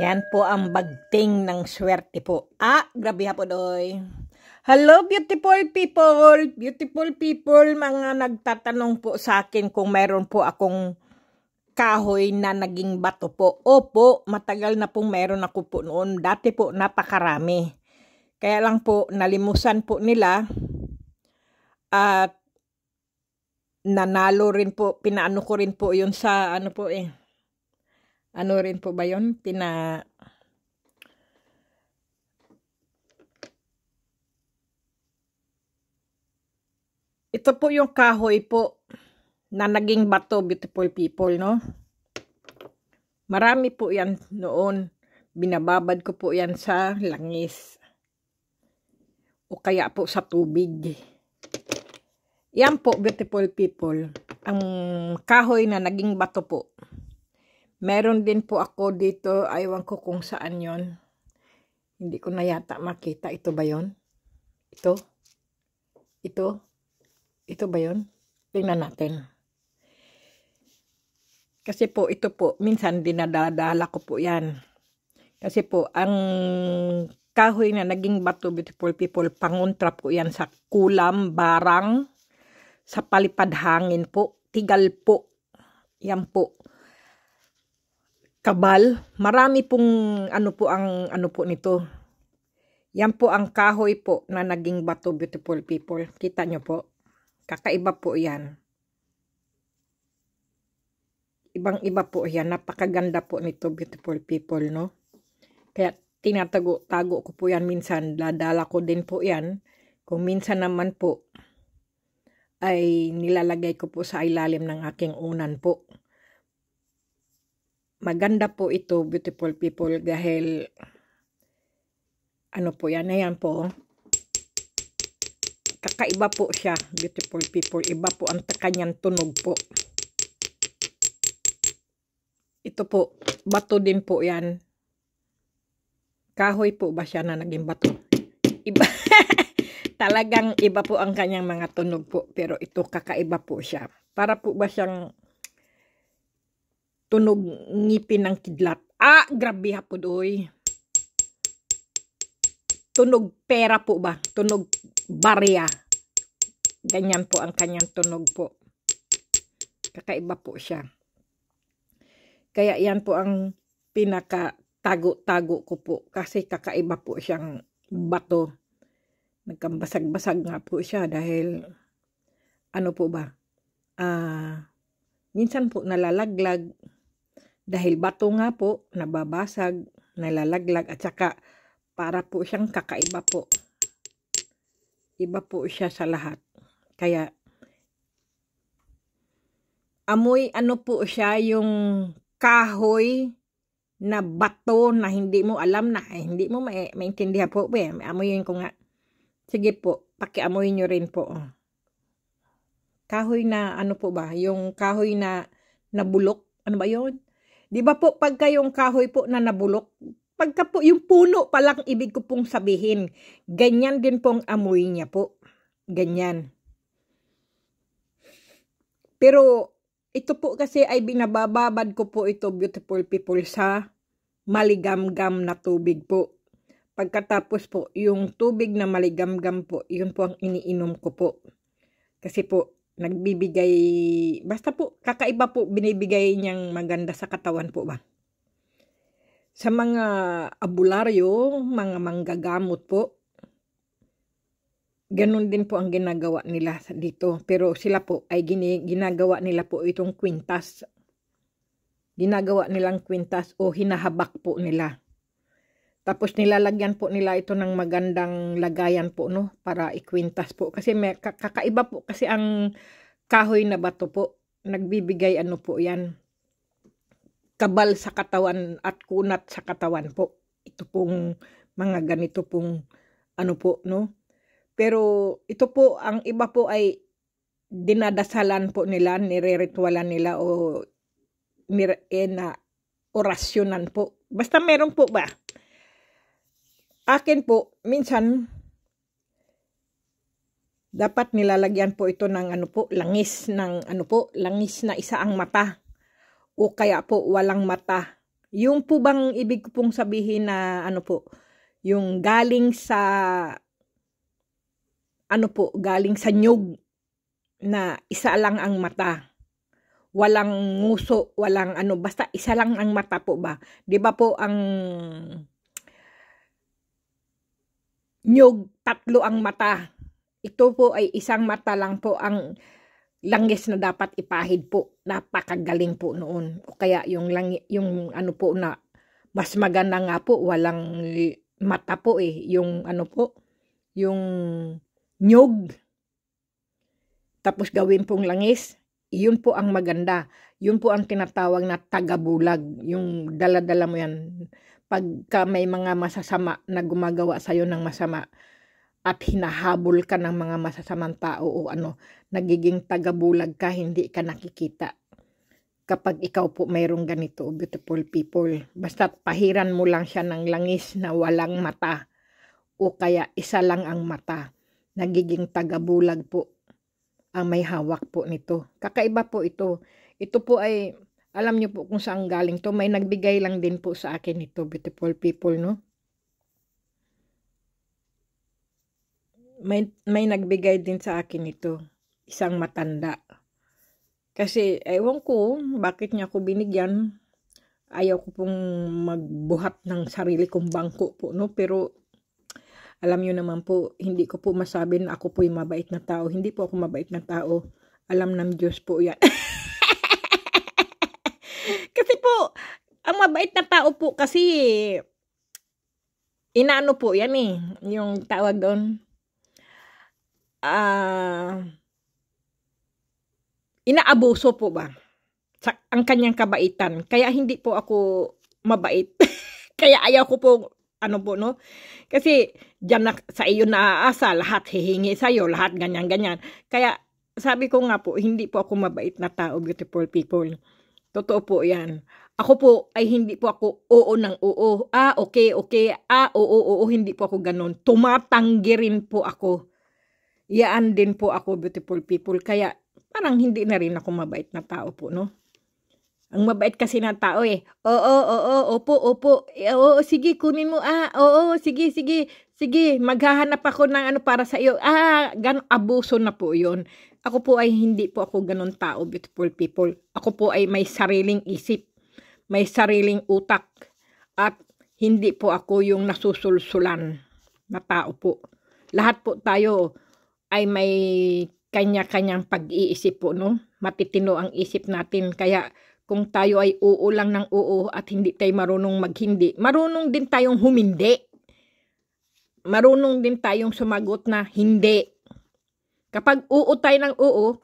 Yan po ang bagting ng swerte po. Ah, grabe ha po doy. Hello beautiful people, beautiful people, mga nagtatanong po sa akin kung meron po akong kahoy na naging bato po. Opo, matagal na pong meron ako po noon. Dati po napakarami. Kaya lang po nalimusan po nila at nanalo rin po, pinaano ko rin po yun sa ano po eh ano rin po ba yun? Pina... Ito po yung kahoy po na naging bato, beautiful people, no? Marami po yan noon. Binababad ko po yan sa langis. O kaya po sa tubig. Yan po, beautiful people. Ang kahoy na naging bato po. Meron din po ako dito, aywan ko kung saan yon. Hindi ko na yata makita. Ito ba yon? Ito? Ito? Ito ba yon? Tingnan natin. Kasi po, ito po, minsan dinadadala ko po yan. Kasi po, ang kahoy na naging bato, beautiful people, pangontrap ko yan sa kulam, barang, sa palipad hangin po, tigal po. Yan po kabal. Marami pong ano po ang ano po nito. Yan po ang kahoy po na naging bato beautiful people. Kita nyo po. Kakaiba po yan. Ibang-iba po yan. Napakaganda po nito beautiful people no. Kaya tinatago-tago ko po yan minsan. Dadala ko din po yan. Kung minsan naman po ay nilalagay ko po sa ilalim ng aking unan po maganda po ito, beautiful people, dahil ano po yan, ayan po. Oh. Kakaiba po siya, beautiful people. Iba po ang kanyang tunog po. Ito po, bato din po yan. Kahoy po ba siya na naging bato? Iba. Talagang iba po ang kanyang mga tunog po. Pero ito kakaiba po siya. Para po ba siyang tunog ngipin ng kidlat. Ah, grabe po oy. Tunog pera po ba? Tunog barya. Ganyan po ang kanyang tunog po. Kakaiba po siya. Kaya yan po ang pinaka tago-tago ko po kasi kakaiba po siyang bato. Nagkambasag-basag nga po siya dahil ano po ba? Ah, uh, minsan po nalalaglag, dahil bato nga po, nababasag, nalalaglag at saka para po siyang kakaiba po. Iba po siya sa lahat. Kaya amoy ano po siya yung kahoy na bato na hindi mo alam na eh, hindi mo ma maintindihan po. Eh, amoy yun ko nga. Sige po, pakiamoy nyo rin po. Oh kahoy na ano po ba, yung kahoy na nabulok, ano ba yon Di ba po pag kayong kahoy po na nabulok, pagka po yung puno pa lang ibig ko pong sabihin, ganyan din pong amoy niya po. Ganyan. Pero ito po kasi ay binabababad ko po ito beautiful people sa maligamgam na tubig po. Pagkatapos po, yung tubig na maligamgam po, yun po ang iniinom ko po. Kasi po, nagbibigay, basta po, kakaiba po binibigay niyang maganda sa katawan po ba? Sa mga abularyo, mga manggagamot po, ganun din po ang ginagawa nila dito. Pero sila po ay gini, ginagawa nila po itong kwintas. Ginagawa nilang kwintas o hinahabak po nila. Tapos nilalagyan po nila ito ng magandang lagayan po no para ikwintas po kasi may kakaiba po kasi ang kahoy na bato po nagbibigay ano po 'yan kabal sa katawan at kunat sa katawan po. Ito pong mga ganito pong ano po no. Pero ito po ang iba po ay dinadasalan po nila, nireritwalan nila o nire, eh, na orasyonan po. Basta meron po ba? akin po, minsan, dapat nilalagyan po ito ng ano po, langis ng ano po, langis na isa ang mata o kaya po walang mata. Yung po bang ibig ko pong sabihin na ano po, yung galing sa ano po, galing sa nyug na isa lang ang mata. Walang nguso, walang ano, basta isa lang ang mata po ba? 'Di ba po ang nyog tatlo ang mata. Ito po ay isang mata lang po ang langis na dapat ipahid po. Napakagaling po noon. O kaya yung, lang, yung ano po na mas maganda nga po walang mata po eh. Yung ano po, yung nyog. Tapos gawin pong langis. Iyon po ang maganda. Yun po ang tinatawag na tagabulag. Yung dala-dala mo yan pagka may mga masasama na gumagawa sa iyo ng masama at hinahabol ka ng mga masasamang tao o ano, nagiging tagabulag ka, hindi ka nakikita. Kapag ikaw po mayroong ganito, beautiful people, basta pahiran mo lang siya ng langis na walang mata o kaya isa lang ang mata, nagiging tagabulag po ang may hawak po nito. Kakaiba po ito. Ito po ay alam niyo po kung saan galing to. May nagbigay lang din po sa akin ito, beautiful people, no? May, may nagbigay din sa akin ito, isang matanda. Kasi, ewan ko, bakit niya ako binigyan. Ayaw ko pong magbuhat ng sarili kong bangko po, no? Pero, alam niyo naman po, hindi ko po masabi na ako po'y mabait na tao. Hindi po ako mabait na tao. Alam ng Diyos po yan. po, ang mabait na tao po kasi inaano po yan eh, yung tawag doon. Ah, uh, inaabuso po ba? Sa, ang kanyang kabaitan. Kaya hindi po ako mabait. Kaya ayaw ko po, ano po, no? Kasi, dyan na, sa iyo naaasa, lahat hihingi sa'yo, lahat ganyan-ganyan. Kaya, sabi ko nga po, hindi po ako mabait na tao, beautiful people. Totoo po yan. Ako po ay hindi po ako oo ng oo. Ah, okay, okay. Ah, oo, oo, Hindi po ako ganon. Tumatanggi rin po ako. Yaan din po ako, beautiful people. Kaya parang hindi na rin ako mabait na tao po, no? Ang mabait kasi na tao eh. Oo, oo, oo, opo, opo. Eh, oo, sige, kunin mo. Ah, oo, sige, sige. Sige, maghahanap ako ng ano para sa iyo. Ah, gan abuso na po 'yon. Ako po ay hindi po ako ganun tao, beautiful people. Ako po ay may sariling isip may sariling utak at hindi po ako yung nasusulsulan na tao po. Lahat po tayo ay may kanya-kanyang pag-iisip po, no? Matitino ang isip natin. Kaya kung tayo ay oo lang ng oo at hindi tayo marunong maghindi, marunong din tayong humindi. Marunong din tayong sumagot na hindi. Kapag oo tayo ng oo,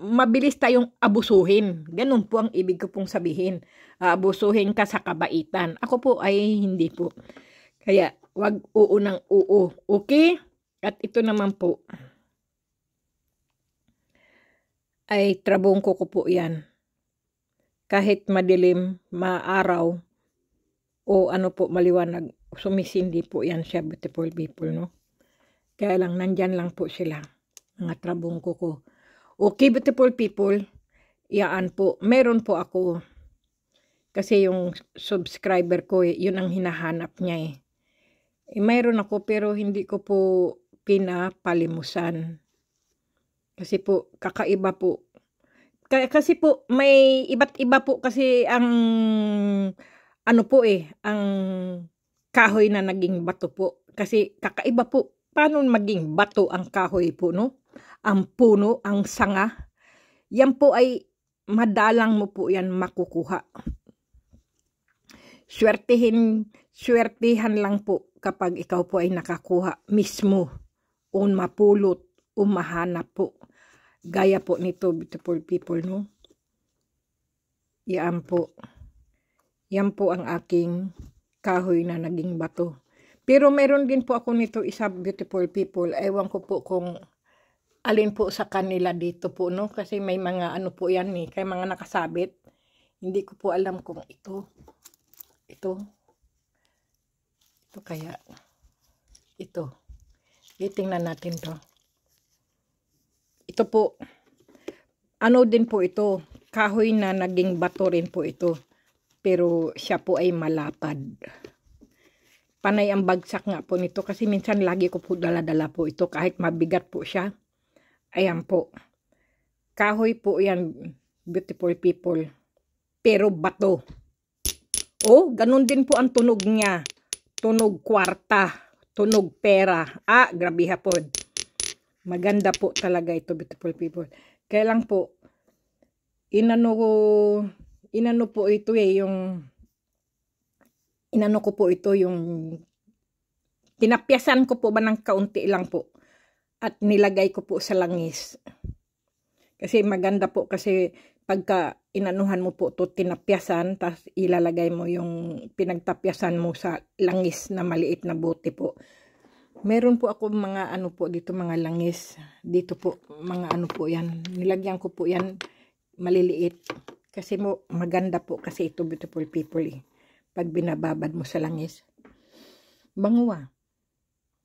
mabilis tayong abusuhin. Ganun po ang ibig ko pong sabihin. Abusuhin ka sa kabaitan. Ako po ay hindi po. Kaya, wag oo ng oo. Okay? At ito naman po. Ay, trabong ko po yan. Kahit madilim, maaraw, o ano po, maliwanag, sumisindi po yan siya, beautiful people, no? Kaya lang, nandyan lang po sila, mga trabong ko ko Okay, beautiful people. Yaan po. Meron po ako. Kasi yung subscriber ko, eh, yun ang hinahanap niya eh. eh meron ako pero hindi ko po pinapalimusan. Kasi po, kakaiba po. Kasi po, may iba't iba po kasi ang ano po eh, ang kahoy na naging bato po. Kasi kakaiba po. Paano maging bato ang kahoy po, no? ang puno, ang sanga. Yan po ay madalang mo po yan makukuha. Swertihin, swertihan lang po kapag ikaw po ay nakakuha mismo o mapulot o mahanap po. Gaya po nito, beautiful people, no? Yan po. Yan po ang aking kahoy na naging bato. Pero meron din po ako nito isa beautiful people. Ewan ko po kung alin po sa kanila dito po, no? Kasi may mga ano po yan, eh. kay mga nakasabit. Hindi ko po alam kung ito. Ito. Ito kaya. Ito. Itingnan natin to. Ito po. Ano din po ito. Kahoy na naging bato rin po ito. Pero siya po ay malapad. Panay ang bagsak nga po nito. Kasi minsan lagi ko po dala-dala po ito. Kahit mabigat po siya Ayan po. Kahoy po yan, beautiful people. Pero bato. Oh, ganun din po ang tunog niya. Tunog kwarta. Tunog pera. Ah, grabe hapon. Maganda po talaga ito, beautiful people. Kailan po, inano ko, inano po ito eh, yung, inano ko po ito, yung, pinapyasan ko po ba ng kaunti lang po at nilagay ko po sa langis. Kasi maganda po kasi pagka inanuhan mo po to tinapyasan, tapos ilalagay mo yung pinagtapyasan mo sa langis na maliit na buti po. Meron po ako mga ano po dito, mga langis. Dito po, mga ano po yan. Nilagyan ko po yan maliliit. Kasi mo, maganda po kasi ito beautiful people eh. Pag binababad mo sa langis. Bango ah.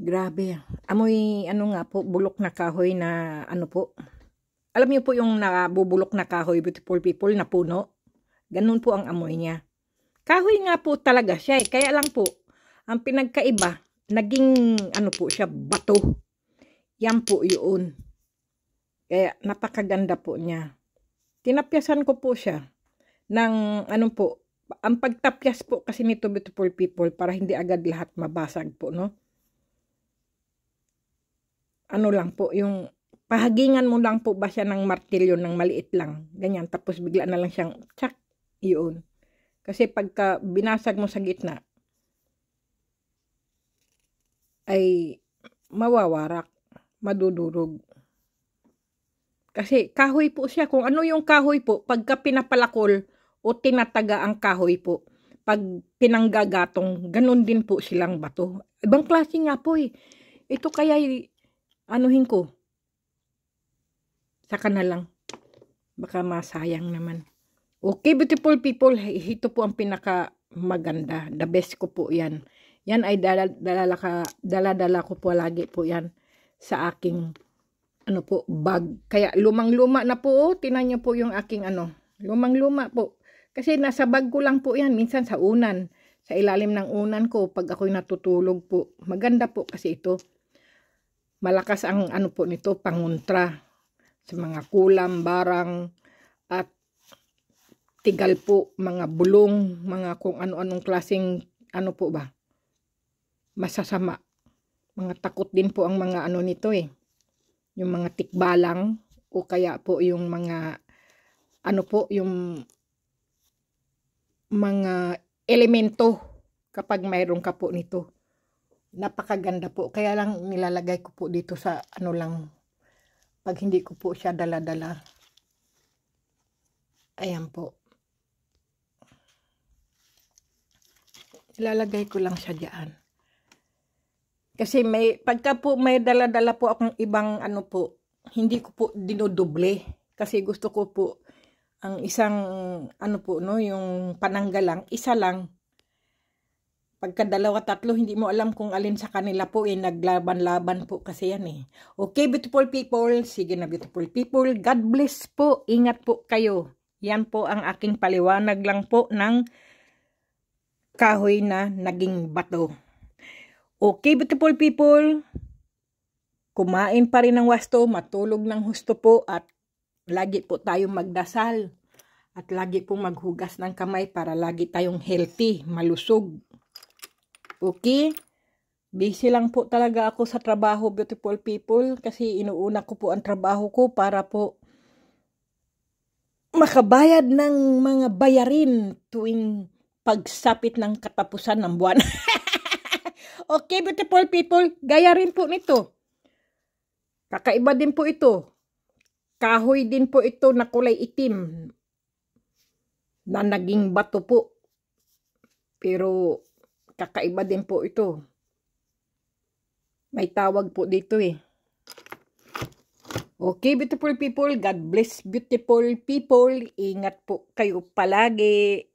Grabe. Amoy, ano nga po, bulok na kahoy na ano po. Alam niyo po yung nabubulok na kahoy, beautiful people, na puno. Ganun po ang amoy niya. Kahoy nga po talaga siya eh. Kaya lang po, ang pinagkaiba, naging ano po siya, bato. Yan po yun. Kaya napakaganda po niya. Tinapyasan ko po siya ng ano po, ang pagtapyas po kasi nito beautiful people para hindi agad lahat mabasag po, no? ano lang po, yung pahagingan mo lang po ba siya ng martilyo ng maliit lang. Ganyan, tapos bigla na lang siyang tsak, yun. Kasi pagka binasag mo sa gitna, ay mawawarak, madudurog. Kasi kahoy po siya. Kung ano yung kahoy po, pagka pinapalakol o tinataga ang kahoy po, pag pinanggagatong, ganun din po silang bato. Ibang klase nga po eh. Ito kaya anuhin ko. Saka na lang. Baka masayang naman. Okay, beautiful people. Ito po ang pinaka maganda. The best ko po yan. Yan ay daladala dala, dala ko po lagi po yan sa aking ano po, bag. Kaya lumang-luma na po. Oh. Tinan niyo po yung aking ano. Lumang-luma po. Kasi nasa bag ko lang po yan. Minsan sa unan. Sa ilalim ng unan ko pag ako'y natutulog po. Maganda po kasi ito malakas ang ano po nito panguntra sa mga kulam, barang at tigal po mga bulong, mga kung ano-anong klasing ano po ba masasama. Mga takot din po ang mga ano nito eh. Yung mga tikbalang o kaya po yung mga ano po yung mga elemento kapag mayroon ka po nito napakaganda po. Kaya lang nilalagay ko po dito sa ano lang, pag hindi ko po siya dala-dala. Ayan po. Ilalagay ko lang siya diyan. Kasi may, pagka po may dala-dala po akong ibang ano po, hindi ko po dinodoble. Kasi gusto ko po, ang isang ano po no yung pananggalang isa lang pagka dalawa tatlo, hindi mo alam kung alin sa kanila po eh, naglaban-laban po kasi yan eh. Okay, beautiful people, sige na beautiful people, God bless po, ingat po kayo. Yan po ang aking paliwanag lang po ng kahoy na naging bato. Okay, beautiful people, kumain pa rin ng wasto, matulog ng husto po at lagi po tayong magdasal. At lagi pong maghugas ng kamay para lagi tayong healthy, malusog, Okay? Busy lang po talaga ako sa trabaho, beautiful people, kasi inuuna ko po ang trabaho ko para po makabayad ng mga bayarin tuwing pagsapit ng katapusan ng buwan. okay, beautiful people, gaya rin po nito. Kakaiba din po ito. Kahoy din po ito na kulay itim na naging bato po. Pero Kakaiba din po ito. May tawag po dito eh. Okay, beautiful people. God bless beautiful people. Ingat po kayo palagi.